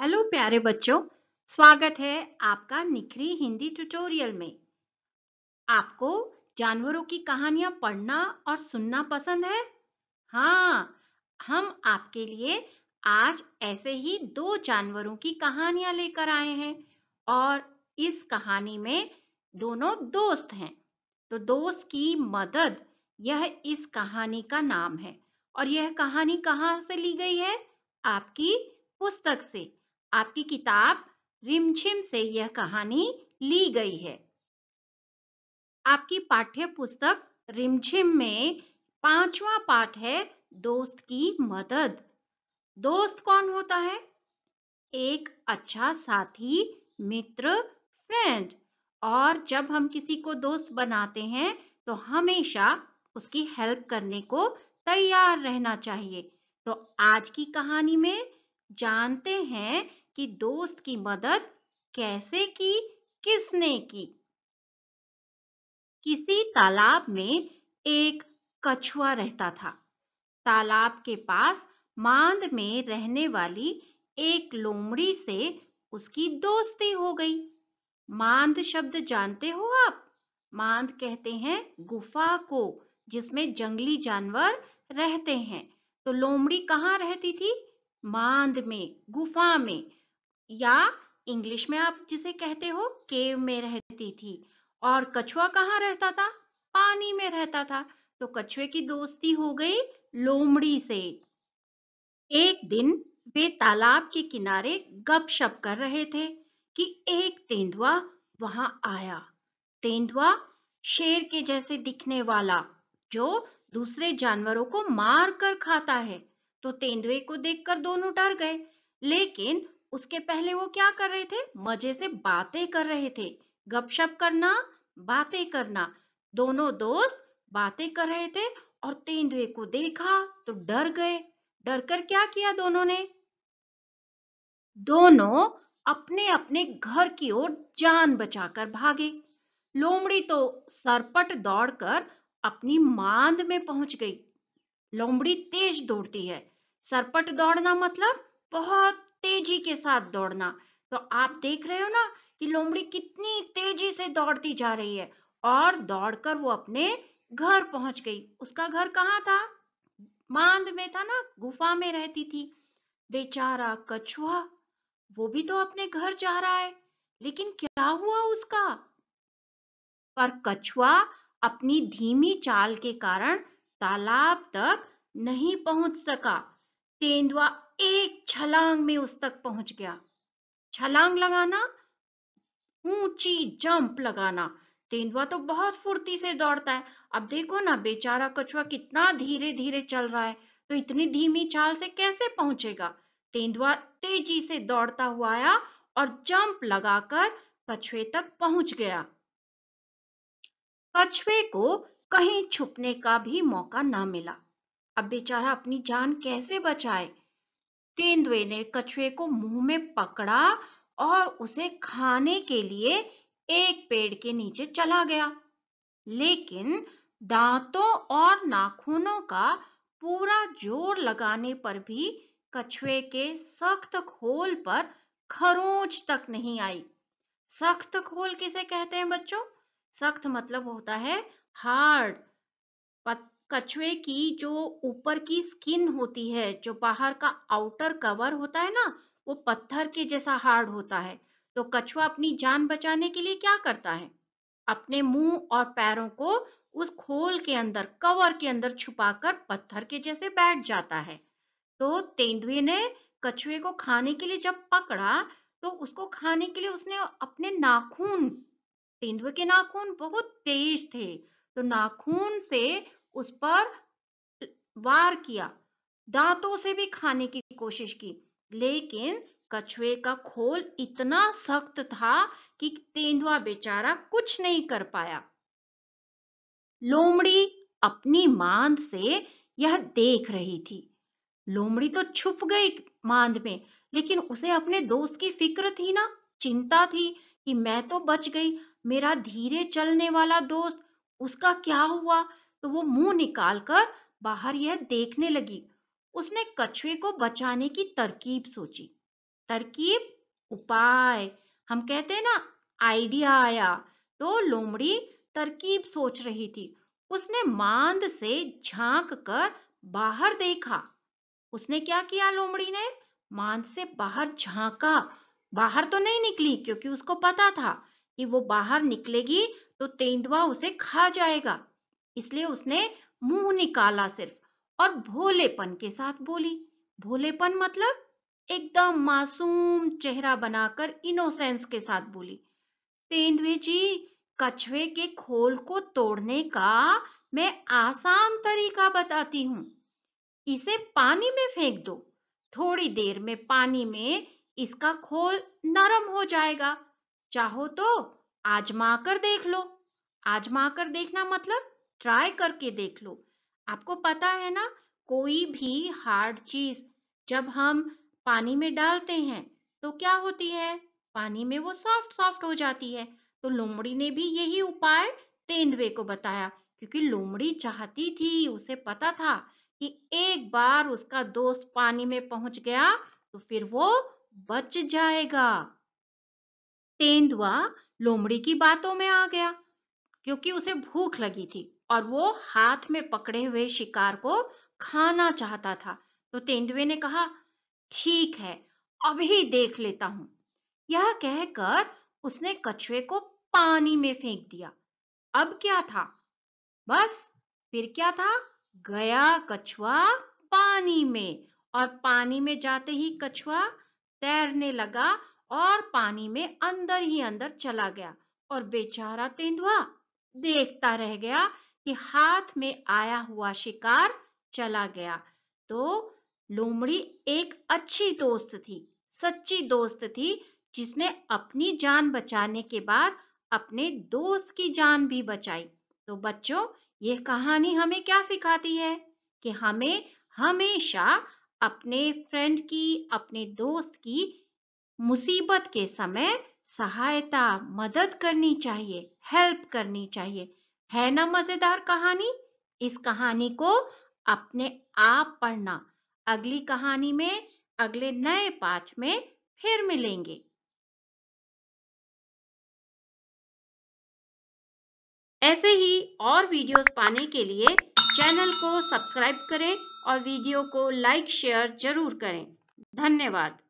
hello प्यारे बच्चों स्वागत है आपका निखरी हिंदी ट्यूटोरियल में आपको जानवरों की कहानियां पढ़ना और सुनना पसंद है हाँ हम आपके लिए आज ऐसे ही दो जानवरों की कहानियां लेकर आए हैं और इस कहानी में दोनों दोस्त हैं तो दोस्त की मदद यह इस कहानी का नाम है और यह कहानी कहाँ से ली गई है आपकी पुस्तक से आपकी किताब रिमझिम से यह कहानी ली गई है आपकी पाठ्य पुस्तक रिमझिम में पांचवा पाठ है दोस्त की मदद दोस्त कौन होता है एक अच्छा साथी मित्र फ्रेंड और जब हम किसी को दोस्त बनाते हैं तो हमेशा उसकी हेल्प करने को तैयार रहना चाहिए तो आज की कहानी में जानते हैं कि दोस्त की मदद कैसे की किसने की किसी तालाब में एक कछुआ रहता था तालाब के पास मांद में रहने वाली एक लोमड़ी से उसकी दोस्ती हो गई मांद शब्द जानते हो आप मांद कहते हैं गुफा को जिसमें जंगली जानवर रहते हैं तो लोमड़ी कहाँ रहती थी बांध में गुफा में या इंग्लिश में आप जिसे कहते हो केव में रहती थी और कछुआ कहाँ रहता था पानी में रहता था तो कछुए की दोस्ती हो गई लोमड़ी से एक दिन वे तालाब के किनारे गपशप कर रहे थे कि एक तेंदुआ वहां आया तेंदुआ शेर के जैसे दिखने वाला जो दूसरे जानवरों को मार कर खाता है तो तेंदुए को देखकर दोनों डर गए लेकिन उसके पहले वो क्या कर रहे थे मजे से बातें कर रहे थे गपशप करना बातें करना दोनों दोस्त बातें कर रहे थे और तेंदुए को देखा तो डर गए डर कर क्या किया दोनों ने दोनों अपने अपने घर की ओर जान बचाकर भागे लोमड़ी तो सरपट दौड़कर अपनी मांद में पहुंच गई लोमड़ी तेज दौड़ती है सरपट दौड़ना मतलब बहुत तेजी के साथ दौड़ना तो आप देख रहे हो ना कि लोमड़ी कितनी तेजी से दौड़ती जा रही है और दौड़कर वो अपने घर पहुंच गई उसका घर कहाँ था मांद में था ना गुफा में रहती थी बेचारा कछुआ वो भी तो अपने घर जा रहा है लेकिन क्या हुआ उसका पर कछुआ अपनी धीमी चाल के कारण तालाब तक नहीं पहुंच सका तेंदुआ एक छलांग में उस तक पहुंच गया छलांग लगाना ऊंची जंप लगाना तेंदुआ तो बहुत फुर्ती से दौड़ता है अब देखो ना बेचारा कछुआ कितना धीरे धीरे चल रहा है तो इतनी धीमी चाल से कैसे पहुंचेगा तेंदुआ तेजी से दौड़ता हुआ आया और जंप लगाकर कछुए तक पहुंच गया कछुए को कहीं छुपने का भी मौका न मिला अब बेचारा अपनी जान कैसे बचाए तेंदुए ने कछुए को मुंह में पकड़ा और उसे खाने के लिए एक पेड़ के नीचे चला गया लेकिन दांतों और नाखूनों का पूरा जोर लगाने पर भी कछुए के सख्त खोल पर खरोंच तक नहीं आई सख्त खोल किसे कहते हैं बच्चों सख्त मतलब होता है हार्ड कछुए की जो ऊपर की स्किन होती है जो बाहर का आउटर कवर होता है ना वो पत्थर के जैसा हार्ड होता है तो कछुआ अपनी जान बचाने के लिए क्या करता है अपने मुंह और पैरों को उस खोल के अंदर कवर के अंदर छुपाकर पत्थर के जैसे बैठ जाता है तो तेंदुए ने कछुए को खाने के लिए जब पकड़ा तो उसको खाने के लिए उसने अपने नाखून तेंदुए के नाखून बहुत तेज थे तो नाखून से उस पर वार किया दांतों से भी खाने की कोशिश की लेकिन कछुए का खोल इतना सख्त था कि तेंदुआ बेचारा कुछ नहीं कर पाया लोमड़ी अपनी मांद से यह देख रही थी लोमड़ी तो छुप गई मांद में लेकिन उसे अपने दोस्त की फिक्र थी ना चिंता थी कि मैं तो बच गई मेरा धीरे चलने वाला दोस्त उसका क्या हुआ तो वो मुंह निकालकर बाहर यह देखने लगी उसने कछुए को बचाने की तरकीब सोची तरकीब उपाय हम कहते हैं ना आइडिया आया तो लोमड़ी तरकीब सोच रही थी उसने मांद से झांक कर बाहर देखा उसने क्या किया लोमड़ी ने मांद से बाहर झांका बाहर तो नहीं निकली क्योंकि उसको पता था कि वो बाहर निकलेगी तो तेंदुआ उसे खा जाएगा इसलिए उसने मुंह निकाला सिर्फ और भोलेपन के साथ बोली भोलेपन मतलब एकदम मासूम चेहरा बनाकर इनोसेंस के साथ बोली तेंदुए जी कछुए के खोल को तोड़ने का मैं आसान तरीका बताती हूँ इसे पानी में फेंक दो थोड़ी देर में पानी में इसका खोल नरम हो जाएगा चाहो तो आजमा कर देख लो आजमा कर देखना मतलब ट्राई करके देख लो आपको पता है ना कोई भी हार्ड चीज जब हम पानी में डालते हैं तो क्या होती है पानी में वो सॉफ्ट सॉफ्ट हो जाती है तो लोमड़ी ने भी यही उपाय तेंदुए को बताया क्योंकि लोमड़ी चाहती थी उसे पता था कि एक बार उसका दोस्त पानी में पहुंच गया तो फिर वो बच जाएगा तेंदुआ लोमड़ी की बातों में आ गया क्योंकि उसे भूख लगी थी और वो हाथ में पकड़े हुए शिकार को खाना चाहता था तो तेंदुए ने कहा ठीक है अभी देख लेता हूं यह कहकर उसने कछुए को पानी में फेंक दिया अब क्या था बस फिर क्या था गया कछुआ पानी में और पानी में जाते ही कछुआ तैरने लगा और पानी में अंदर ही अंदर चला गया और बेचारा तेंदुआ देखता रह गया कि हाथ में आया हुआ शिकार चला गया तो लोमड़ी एक अच्छी दोस्त थी सच्ची दोस्त थी जिसने अपनी जान बचाने के बाद अपने दोस्त की जान भी बचाई तो बच्चों ये कहानी हमें क्या सिखाती है कि हमें हमेशा अपने फ्रेंड की अपने दोस्त की मुसीबत के समय सहायता मदद करनी चाहिए हेल्प करनी चाहिए है ना मजेदार कहानी इस कहानी को अपने आप पढ़ना अगली कहानी में अगले नए पाठ में फिर मिलेंगे ऐसे ही और वीडियोस पाने के लिए चैनल को सब्सक्राइब करें और वीडियो को लाइक शेयर जरूर करें धन्यवाद